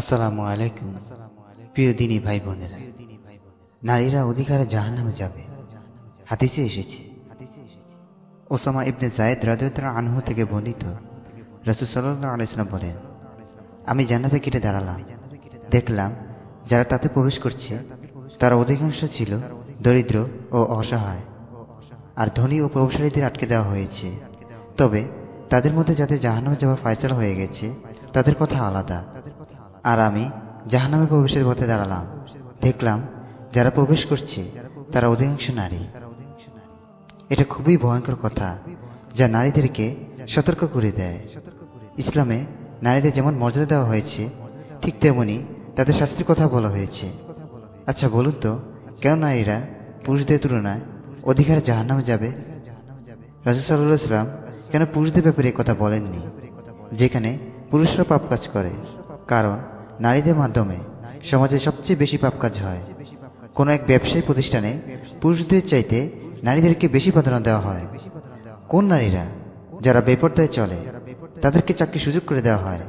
আসসালামু আলাইকুম প্রিয় দিনী ভাই বোনেরা নারীরা অধিকারে জাহান নামে যাবে হাদিসে এসেছে ওসামা ইবনে জায়দ রাজতরা আনহু থেকে বর্ণিত রসুল সাল্লাহ আলাইসলাম বলেন আমি জান্নাতে কেটে দাঁড়ালাম দেখলাম যারা তাতে প্রবেশ করছে তারা অধিকাংশ ছিল দরিদ্র ও অসহায় আর ধনী ও প্রভাবশালীদের আটকে দেওয়া হয়েছে তবে তাদের মধ্যে যাদের জাহান্নামে যাওয়ার ফয়সলা হয়ে গেছে তাদের কথা আলাদা আর আমি জাহানামে প্রবেশের পথে দাঁড়ালাম দেখলাম যারা প্রবেশ করছে তারা অধিকাংশ নারী এটা খুবই ভয়ঙ্কর কথা যা নারীদেরকে সতর্ক করে দেয় ইসলামে নারীদের যেমন মর্যাদা দেওয়া হয়েছে ঠিক তেমনি তাদের শাস্তির কথা বলা হয়েছে আচ্ছা বলুন তো কেন নারীরা পুরুষদের তুলনায় অধিকার জাহান্নামে যাবে রাজুসাল্লাহ ইসলাম কেন পুরুষদের ব্যাপারে কথা বলেননি যেখানে পুরুষরা পাপ কাজ করে কারণ নারীদের মাধ্যমে সমাজে সবচেয়ে বেশি পাপ কাজ হয় কোনো এক ব্যবসায়ী প্রতিষ্ঠানে পুরুষদের চাইতে নারীদেরকে বেশি প্রাধান্য দেওয়া হয় কোন নারীরা যারা বেপরদায় চলে তাদেরকে চাকরি সুযোগ করে দেওয়া হয়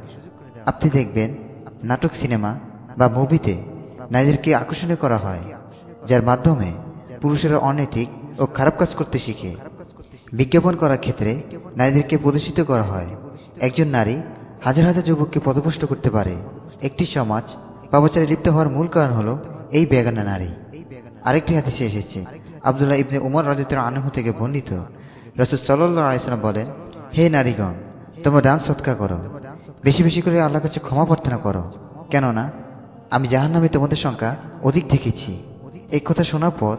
আপনি দেখবেন নাটক সিনেমা বা মুভিতে নারীদেরকে আকর্ষণীয় করা হয় যার মাধ্যমে পুরুষেরা অনৈতিক ও খারাপ কাজ করতে শিখে বিজ্ঞাপন করার ক্ষেত্রে নারীদেরকে প্রদর্শিত করা হয় একজন নারী হাজার হাজার যুবককে পদপুষ্ট করতে পারে একটি সমাজ পাবচারে লিপ্ত হওয়ার মূল কারণ হলো এই বেগানা নারী আরেকটি সে এসেছে আবদুল্লাহ ইবনে উমর রাজিত আনহ থেকে বর্ণিত রসদ সাল্লাহ আলাইসালাম বলেন হে নারীগণ তোমরা ডান সৎকার করো বেশি বেশি করে আল্লাহর কাছে ক্ষমা প্রার্থনা করো কেননা আমি যাহার নামে তোমাদের সংখ্যা অধিক দেখেছি এই কথা শোনার পর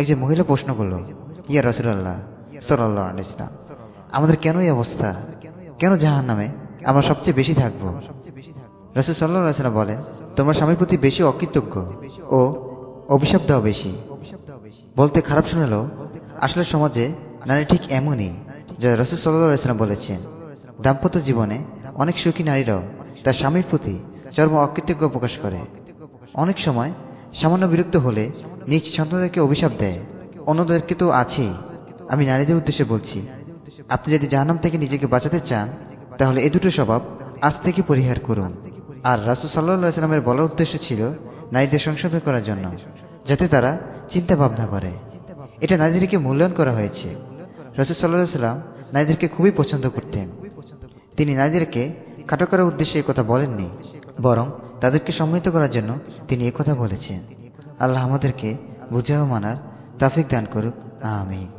একজন মহিলা প্রশ্ন করল ইয়া রসুল্লাহ সাল্লাহ আলাইসলাম আমাদের কেন এই অবস্থা কেন জাহান নামে আমরা সবচেয়ে বেশি থাকব রসুল সাল্লাহ বলেন তোমার স্বামীর প্রতি বেশি অকৃতজ্ঞ ও অভিশাপ দেওয়া বেশি বলতে খারাপ শোনালো আসলে সমাজে নারী ঠিক এমনই যা রসুল সাল্লাহ বলেছেন দাম্পত্য জীবনে অনেক সুখী নারীরাও তার স্বামীর প্রতি চর্ম অকৃতজ্ঞ প্রকাশ করে অনেক সময় সামান্য বিরক্ত হলে নিজ সন্তানদেরকে অভিশাপ দেয় অন্যদেরকে তো আছেই আমি নারীদের উদ্দেশ্যে বলছি আপনি যদি জাহান্নাম থেকে নিজেকে বাঁচাতে চান তাহলে এ দুটো স্বভাব আজ থেকে পরিহার করুন আর রাসুল সাল্লাহ সাল্লামের বলার উদ্দেশ্য ছিল নারীদের সংশোধন করার জন্য যাতে তারা চিন্তা ভাবনা করে এটা নারীদেরকে মূল্যায়ন করা হয়েছে রাসুল সাল্লাহ সাল্লাম নারীদেরকে খুবই পছন্দ করতেন তিনি নারীদেরকে খাটো করার উদ্দেশ্যে কথা বলেননি বরং তাদেরকে সম্মিলিত করার জন্য তিনি কথা বলেছেন আল্লাহ আমাদেরকে বুঝাও মানার তাফিক দান করুক আমি